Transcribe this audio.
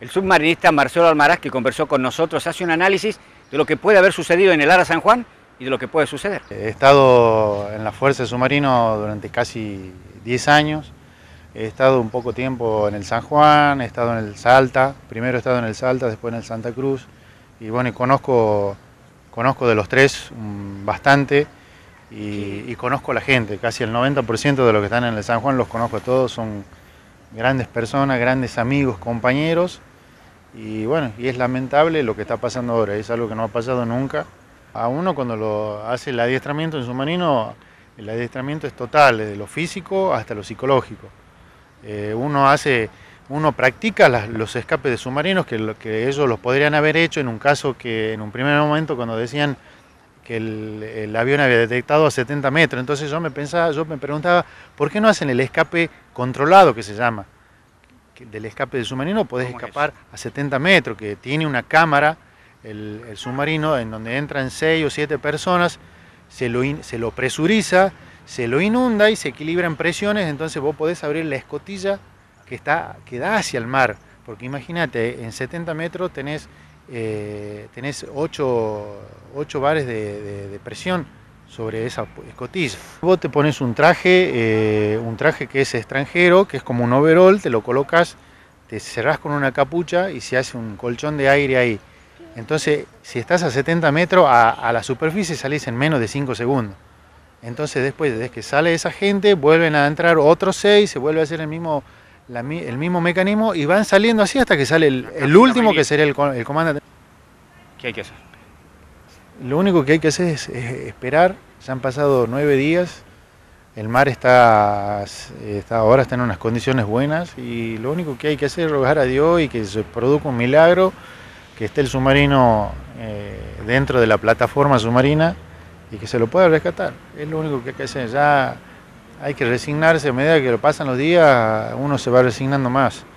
El submarinista Marcelo Almaraz, que conversó con nosotros, hace un análisis de lo que puede haber sucedido en el Ara San Juan y de lo que puede suceder. He estado en la Fuerza de Submarino durante casi 10 años. He estado un poco tiempo en el San Juan, he estado en el Salta, primero he estado en el Salta, después en el Santa Cruz. Y bueno, conozco, conozco de los tres mm, bastante y, y conozco a la gente. Casi el 90% de los que están en el San Juan los conozco a todos, son grandes personas, grandes amigos, compañeros y bueno, y es lamentable lo que está pasando ahora, es algo que no ha pasado nunca. A uno cuando lo hace el adiestramiento en submarino, el adiestramiento es total, desde lo físico hasta lo psicológico. Eh, uno hace, uno practica los escapes de submarinos que, que ellos los podrían haber hecho en un caso que en un primer momento cuando decían que el, avión había detectado a 70 metros. Entonces yo me pensaba, yo me preguntaba, ¿por qué no hacen el escape controlado que se llama? del escape del submarino podés escapar a 70 metros, que tiene una cámara el, submarino en donde entran 6 o 7 personas, se lo, se lo presuriza, se lo inunda y se equilibran presiones, entonces vos podés abrir la escotilla que, está, que da hacia el mar, porque imagínate, en 70 metros tenés, eh, tenés 8, bares de presión sobre esa escotilla. Vos te pones un traje, eh, un traje que es extranjero, que es como un overall, te lo colocas, te cerrás con una capucha y se hace un colchón de aire ahí. Entonces, si estás a 70 metros a, la superficie salís en menos de 5 segundos. Entonces, después, de que sale esa gente, vuelven a entrar otros 6, se vuelve a hacer el mismo, el mismo mecanismo y van saliendo así hasta que sale el, último, que sería el, el comandante. ¿Qué hay que hacer? Lo único que hay que hacer es, esperar. Se han pasado nueve días. El mar está, está, ahora está en unas condiciones buenas y lo único que hay que hacer es rogar a Dios y que se produzca un milagro, que esté el submarino eh, dentro de la plataforma submarina y que se lo pueda rescatar. Es lo único que hay que hacer. Ya hay que resignarse a medida que lo pasan los días, uno se va resignando más.